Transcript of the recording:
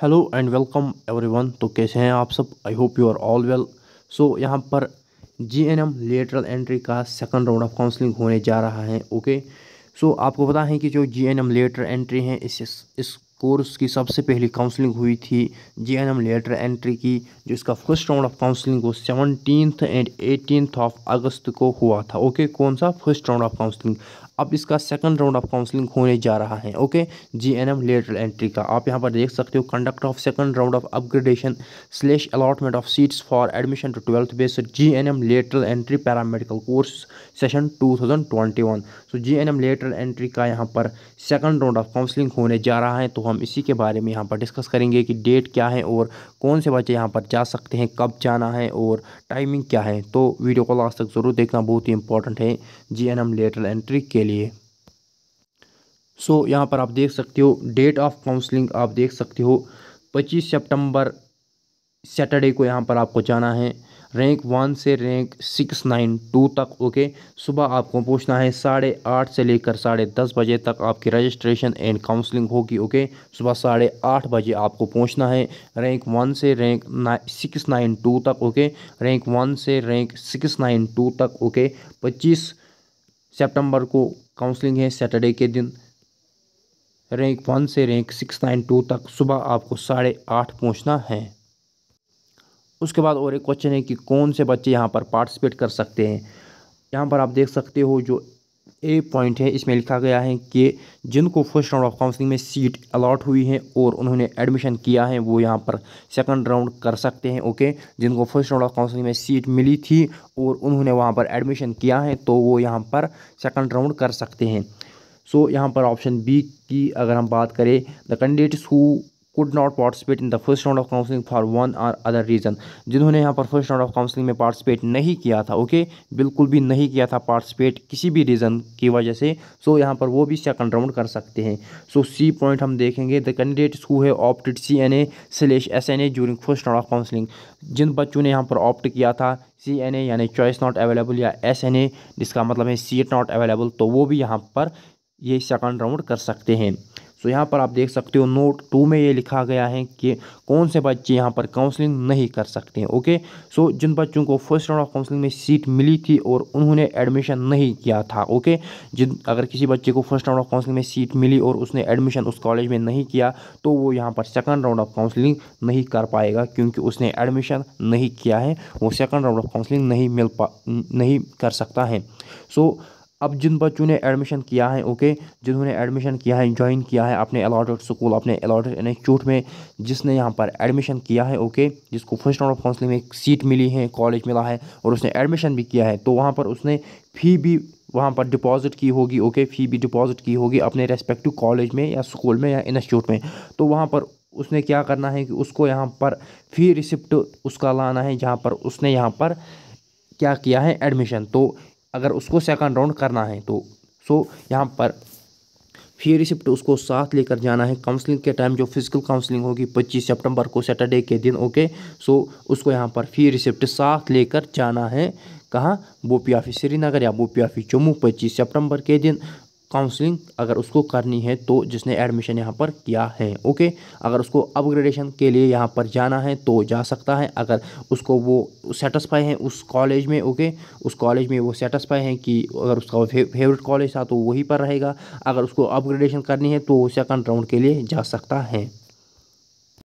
Hello and welcome everyone तो कैसे हैं आप सब I hope you are all well so यहाँ पर G N M lateral entry का सेकंड राउंड ऑफ काउंसलिंग होने जा रहा है ओके सो so, आपको पता है कि जो G N M lateral entry है इस इस कोर्स की सबसे पहली काउंसलिंग हुई थी G N M lateral entry की जो इसका फर्स्ट राउंड ऑफ काउंसलिंग वो seventeen and eighteenth of August को हुआ था ओके okay? कौन सा फर्स्ट राउंड ऑफ काउंसलिंग अब इसका सेकंड राउंड ऑफ काउंसलिंग होने जा रहा है okay G N M lateral entry का आप यहाँ पर देख सकते हो conduct of second round of upgradation slash allotment of seats for admission to twelfth base G N M lateral entry paramedical course session two thousand twenty one so G N M lateral entry का यहाँ पर second round of counselling होने जा रहा है तो हम इसी के बारे में यहाँ पर डिस्कस करेंगे कि डेट क्या है और कौन से बच्चे यहाँ पर जा सकते हैं कब जाना है और टाइमिंग क्या है तो वीडियो को लास्ट तक ज़रूर देखना बहुत ही इंपॉर्टेंट है G N M lateral entry के लिए सो so, यहाँ पर आप देख सकते हो डेट ऑफ काउंसलिंग आप देख सकते हो 25 सितंबर सैटरडे को यहाँ पर आपको जाना है रैंक वन से रैंक सिक्स नाइन टू तक ओके सुबह आपको पहुँचना है साढ़े आठ से लेकर साढ़े दस बजे तक आपकी रजिस्ट्रेशन एंड काउंसलिंग होगी ओके सुबह साढ़े आठ बजे आपको पहुँचना है रैंक वन से रैंक सिक्स नाइन टू तक ओके रैंक वन से रैंक सिक्स नाइन टू तक ओके पच्चीस सितंबर को काउंसलिंग है सैटरडे के दिन रैंक वन से रैंक सिक्स नाइन टू तक सुबह आपको साढ़े आठ पहुँचना है उसके बाद और एक क्वेश्चन है कि कौन से बच्चे यहाँ पर पार्टिसिपेट कर सकते हैं यहाँ पर आप देख सकते हो जो ए पॉइंट है इसमें लिखा गया है कि जिनको फर्स्ट राउंड ऑफ काउंसलिंग में सीट अलाट हुई है और उन्होंने एडमिशन किया है वो यहाँ पर सेकंड राउंड कर सकते हैं ओके जिनको फर्स्ट राउंड ऑफ काउंसलिंग में सीट मिली थी और उन्होंने वहाँ पर एडमिशन किया है तो वो यहाँ पर सेकंड राउंड कर सकते हैं सो so, यहाँ पर ऑप्शन बी की अगर हम बात करें the candidates who could not participate in the first round of counselling for one or other reason जिन्होंने यहाँ पर फर्स्ट राउंड ऑफ काउंसलिंग में पार्टिसिपेट नहीं किया था ओके बिल्कुल भी नहीं किया था पार्टिसिपेट किसी भी रीज़न की वजह से सो so, यहाँ पर वो भी सेकंड राउंड कर सकते हैं सो सी पॉइंट हम देखेंगे the candidates who have opted C N A slash S N A during first round of counselling जिन बच्चों ने यहाँ पर ऑप्ट किया था सी एन ए यानी चॉइस नॉट अवेलेबल या एस एन ए जिसका मतलब है सीट नॉट अवेलेबल तो वो भी यहाँ पर ये सेकंड राउंड कर सकते हैं तो यहाँ पर आप देख सकते हो नोट टू में ये लिखा गया है कि कौन से बच्चे यहाँ पर काउंसलिंग नहीं कर सकते हैं ओके सो जिन बच्चों को फर्स्ट राउंड ऑफ काउंसलिंग में सीट मिली थी और उन्होंने एडमिशन नहीं किया था ओके जिन अगर किसी बच्चे को फर्स्ट राउंड ऑफ काउंसलिंग में सीट मिली और उसने एडमिशन उस कॉलेज में नहीं किया तो वो यहाँ पर सेकंड राउंड ऑफ काउंसलिंग नहीं कर पाएगा क्योंकि उसने एडमिशन नहीं किया है वो सेकंड राउंड ऑफ काउंसलिंग नहीं मिल पा नहीं कर सकता है सो so, अब जिन बच्चों ने एडमिशन किया है ओके जिन्होंने एडमिशन किया है ज्वाइन किया है अपने अलाटेड स्कूल अपने अलाटेड इंस्टीट्यूट में जिसने यहाँ पर एडमिशन किया है ओके जिसको फर्स्ट राउंड ऑफ काउंसलिंग में एक सीट मिली है कॉलेज मिला है और उसने एडमिशन भी किया है तो वहाँ पर उसने फ़ी भी वहाँ पर डिपॉजिट की होगी ओके फ़ी भी डिपॉजिट की होगी अपने रेस्पेक्टिव कॉलेज में या स्कूल में या इंस्टीट्यूट में तो वहाँ पर उसने क्या करना है कि उसको यहाँ पर फ़ी रिसिप्ट उसका लाना है जहाँ पर उसने यहाँ पर क्या किया है एडमिशन तो अगर उसको सेकंड राउंड करना है तो सो यहाँ पर फिर रिसिप्ट उसको साथ लेकर जाना है काउंसलिंग के टाइम जो फिजिकल काउंसलिंग होगी 25 सितंबर को सैटरडे के दिन ओके सो उसको यहाँ पर फी रिसिप्ट साथ लेकर जाना है कहाँ बोपी ऑफिस श्रीनगर या बोपी ऑफिस जम्मू 25 सितंबर के दिन काउंसलिंग अगर उसको करनी है तो जिसने एडमिशन यहाँ पर किया है ओके अगर उसको अपग्रेडेशन के लिए यहाँ पर जाना है तो जा सकता है अगर उसको वो सेटिस्फाई है उस कॉलेज में ओके उस कॉलेज में वो सेटिस्फाई है कि अगर उसका फे, फेवरेट कॉलेज था तो वहीं पर रहेगा अगर उसको अपग्रेडेशन करनी है तो वो सेकंड राउंड के लिए जा सकता है